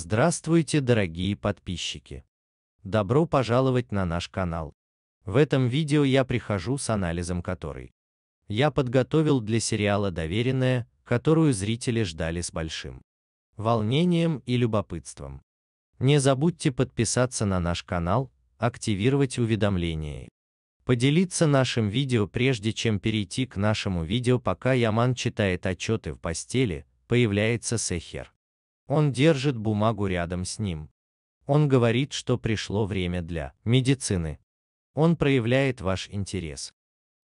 Здравствуйте, дорогие подписчики! Добро пожаловать на наш канал. В этом видео я прихожу с анализом который я подготовил для сериала «Доверенное», которую зрители ждали с большим волнением и любопытством. Не забудьте подписаться на наш канал, активировать уведомления. Поделиться нашим видео прежде чем перейти к нашему видео пока Яман читает отчеты в постели, появляется Сехер. Он держит бумагу рядом с ним. Он говорит, что пришло время для медицины. Он проявляет ваш интерес.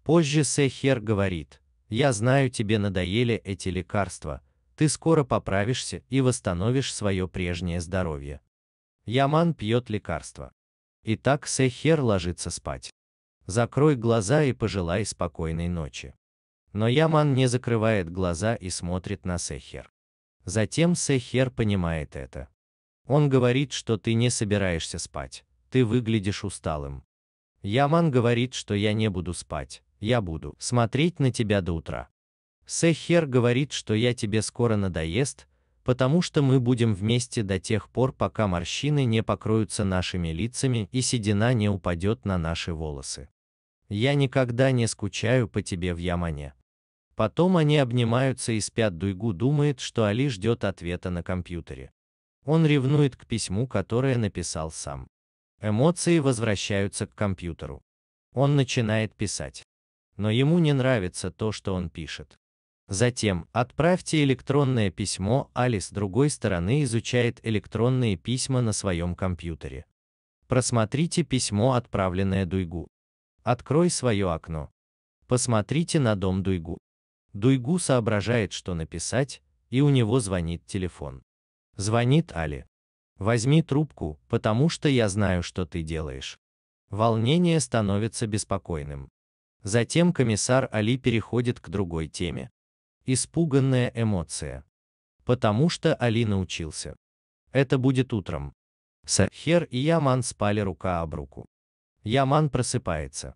Позже Сехер говорит, я знаю, тебе надоели эти лекарства, ты скоро поправишься и восстановишь свое прежнее здоровье. Яман пьет лекарства. Итак, Сехер ложится спать. Закрой глаза и пожелай спокойной ночи. Но Яман не закрывает глаза и смотрит на Сехер. Затем Сехер понимает это. Он говорит, что ты не собираешься спать, ты выглядишь усталым. Яман говорит, что я не буду спать, я буду смотреть на тебя до утра. Сехер говорит, что я тебе скоро надоест, потому что мы будем вместе до тех пор, пока морщины не покроются нашими лицами и седина не упадет на наши волосы. Я никогда не скучаю по тебе в Ямане. Потом они обнимаются и спят Дуйгу думает, что Али ждет ответа на компьютере. Он ревнует к письму, которое написал сам. Эмоции возвращаются к компьютеру. Он начинает писать. Но ему не нравится то, что он пишет. Затем отправьте электронное письмо, Али с другой стороны изучает электронные письма на своем компьютере. Просмотрите письмо, отправленное Дуйгу. Открой свое окно. Посмотрите на дом Дуйгу. Дуйгу соображает, что написать, и у него звонит телефон. Звонит Али. Возьми трубку, потому что я знаю, что ты делаешь. Волнение становится беспокойным. Затем комиссар Али переходит к другой теме. Испуганная эмоция. Потому что Али научился. Это будет утром. Сахер и Яман спали рука об руку. Яман просыпается.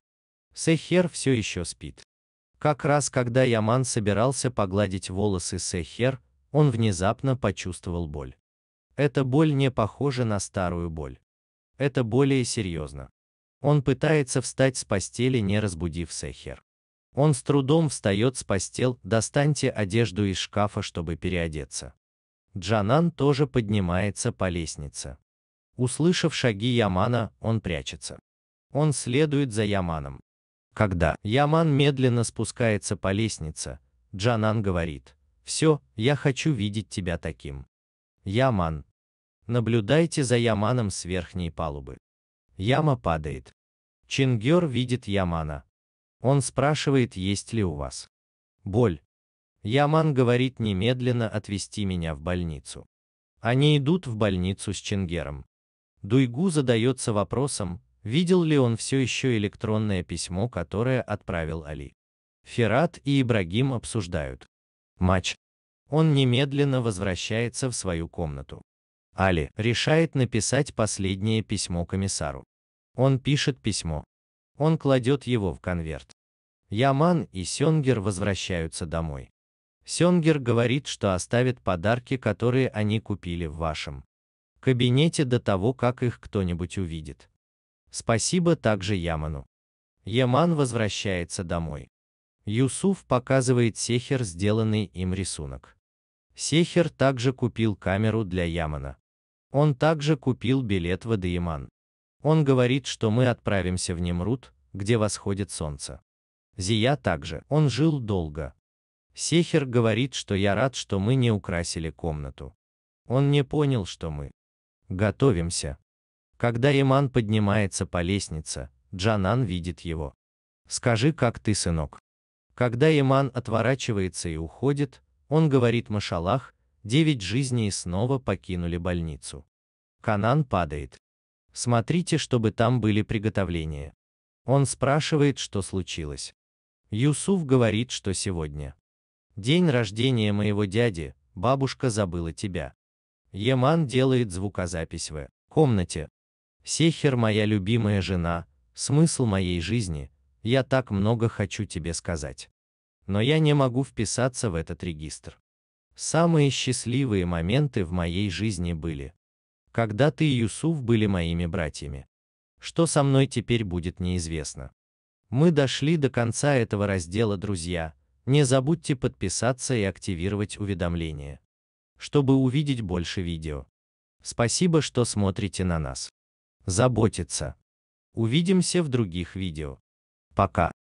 Сехер все еще спит. Как раз когда Яман собирался погладить волосы Сехер, он внезапно почувствовал боль. Эта боль не похожа на старую боль. Это более серьезно. Он пытается встать с постели, не разбудив Сехер. Он с трудом встает с постел, достаньте одежду из шкафа, чтобы переодеться. Джанан тоже поднимается по лестнице. Услышав шаги Ямана, он прячется. Он следует за Яманом. Когда Яман медленно спускается по лестнице, Джанан говорит, «Все, я хочу видеть тебя таким». Яман. Наблюдайте за Яманом с верхней палубы. Яма падает. Чингер видит Ямана. Он спрашивает, есть ли у вас боль. Яман говорит немедленно отвезти меня в больницу. Они идут в больницу с Чингером. Дуйгу задается вопросом, Видел ли он все еще электронное письмо, которое отправил Али? Ферат и Ибрагим обсуждают. Матч. Он немедленно возвращается в свою комнату. Али решает написать последнее письмо комиссару. Он пишет письмо. Он кладет его в конверт. Яман и Сенгер возвращаются домой. Сенгер говорит, что оставит подарки, которые они купили в вашем кабинете до того, как их кто-нибудь увидит. Спасибо также Яману. Яман возвращается домой. Юсуф показывает Сехер сделанный им рисунок. Сехер также купил камеру для Ямана. Он также купил билет в Адыяман. Он говорит, что мы отправимся в Немрут, где восходит солнце. Зия также, он жил долго. Сехер говорит, что я рад, что мы не украсили комнату. Он не понял, что мы готовимся. Когда Иман поднимается по лестнице, Джанан видит его. «Скажи, как ты, сынок?» Когда Иман отворачивается и уходит, он говорит Машалах, девять жизней снова покинули больницу. Канан падает. Смотрите, чтобы там были приготовления. Он спрашивает, что случилось. Юсуф говорит, что сегодня. День рождения моего дяди, бабушка забыла тебя. Еман делает звукозапись в комнате, Сехер моя любимая жена, смысл моей жизни, я так много хочу тебе сказать. Но я не могу вписаться в этот регистр. Самые счастливые моменты в моей жизни были. Когда ты и Юсуф были моими братьями. Что со мной теперь будет неизвестно. Мы дошли до конца этого раздела, друзья. Не забудьте подписаться и активировать уведомления, чтобы увидеть больше видео. Спасибо, что смотрите на нас заботиться. Увидимся в других видео. Пока.